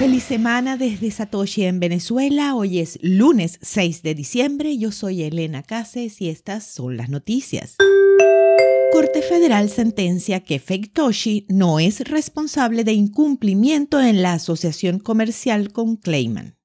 Feliz semana desde Satoshi en Venezuela. Hoy es lunes 6 de diciembre. Yo soy Elena Cases y estas son las noticias. Corte Federal sentencia que Fake no es responsable de incumplimiento en la asociación comercial con Clayman.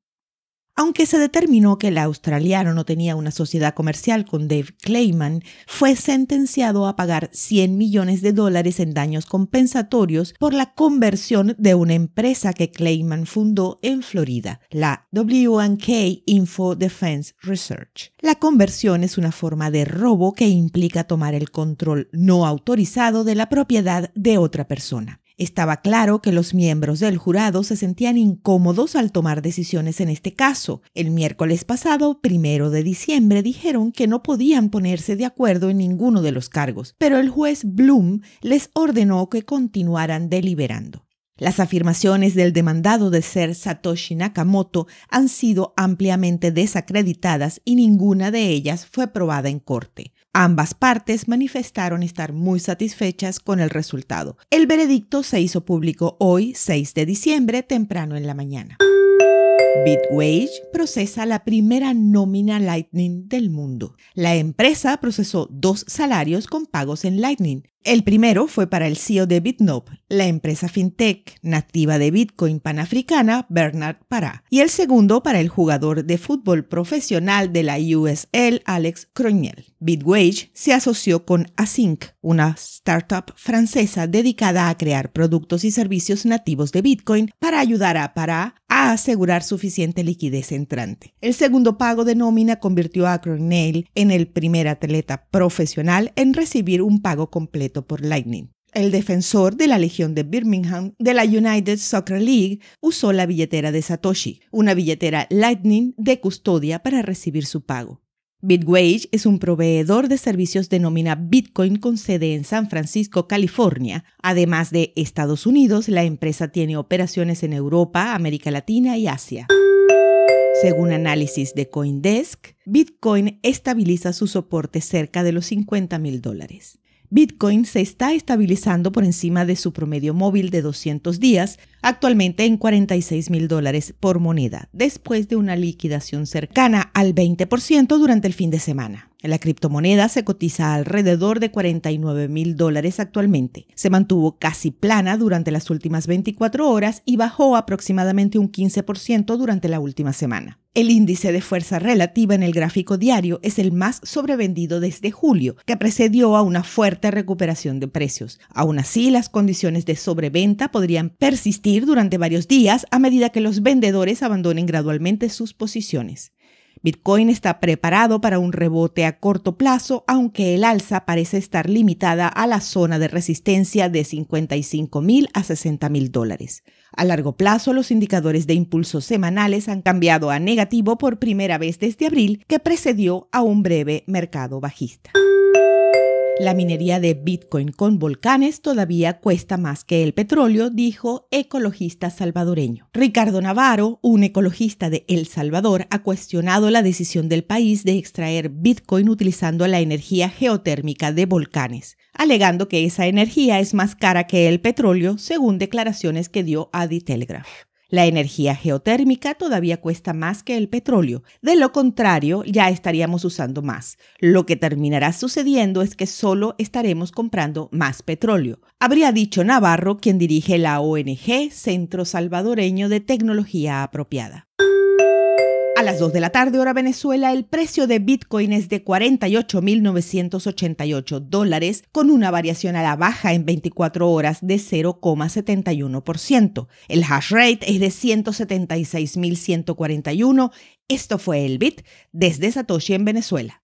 Aunque se determinó que el australiano no tenía una sociedad comercial con Dave Clayman, fue sentenciado a pagar 100 millones de dólares en daños compensatorios por la conversión de una empresa que Clayman fundó en Florida, la WK Info Defense Research. La conversión es una forma de robo que implica tomar el control no autorizado de la propiedad de otra persona. Estaba claro que los miembros del jurado se sentían incómodos al tomar decisiones en este caso. El miércoles pasado, primero de diciembre, dijeron que no podían ponerse de acuerdo en ninguno de los cargos, pero el juez Bloom les ordenó que continuaran deliberando. Las afirmaciones del demandado de ser Satoshi Nakamoto han sido ampliamente desacreditadas y ninguna de ellas fue probada en corte. Ambas partes manifestaron estar muy satisfechas con el resultado. El veredicto se hizo público hoy, 6 de diciembre, temprano en la mañana. Bitwage procesa la primera nómina Lightning del mundo. La empresa procesó dos salarios con pagos en Lightning. El primero fue para el CEO de Bitnob, la empresa fintech nativa de Bitcoin panafricana Bernard Pará, y el segundo para el jugador de fútbol profesional de la USL Alex Croignel. Bitwage se asoció con Async, una startup francesa dedicada a crear productos y servicios nativos de Bitcoin para ayudar a Pará a asegurar su liquidez entrante. El segundo pago de nómina convirtió a Cronale en el primer atleta profesional en recibir un pago completo por Lightning el defensor de la Legión de Birmingham de la United Soccer League usó la billetera de Satoshi, una billetera Lightning de custodia para recibir su pago. BitWage es un proveedor de servicios de Bitcoin con sede en San Francisco, California. Además de Estados Unidos, la empresa tiene operaciones en Europa, América Latina y Asia. Según análisis de Coindesk, Bitcoin estabiliza su soporte cerca de los 50 mil dólares. Bitcoin se está estabilizando por encima de su promedio móvil de 200 días, actualmente en 46 mil dólares por moneda, después de una liquidación cercana al 20% durante el fin de semana. La criptomoneda se cotiza alrededor de 49 mil dólares actualmente. Se mantuvo casi plana durante las últimas 24 horas y bajó aproximadamente un 15% durante la última semana. El índice de fuerza relativa en el gráfico diario es el más sobrevendido desde julio, que precedió a una fuerte recuperación de precios. Aún así, las condiciones de sobreventa podrían persistir durante varios días a medida que los vendedores abandonen gradualmente sus posiciones. Bitcoin está preparado para un rebote a corto plazo, aunque el alza parece estar limitada a la zona de resistencia de 55.000 a 60.000 dólares. A largo plazo, los indicadores de impulsos semanales han cambiado a negativo por primera vez desde abril, que precedió a un breve mercado bajista. La minería de Bitcoin con volcanes todavía cuesta más que el petróleo, dijo ecologista salvadoreño. Ricardo Navarro, un ecologista de El Salvador, ha cuestionado la decisión del país de extraer Bitcoin utilizando la energía geotérmica de volcanes, alegando que esa energía es más cara que el petróleo, según declaraciones que dio a The Telegraph. La energía geotérmica todavía cuesta más que el petróleo, de lo contrario ya estaríamos usando más. Lo que terminará sucediendo es que solo estaremos comprando más petróleo, habría dicho Navarro, quien dirige la ONG Centro Salvadoreño de Tecnología Apropiada. A las 2 de la tarde hora Venezuela, el precio de Bitcoin es de 48.988 dólares, con una variación a la baja en 24 horas de 0,71%. El hash rate es de 176.141. Esto fue el Bit desde Satoshi en Venezuela.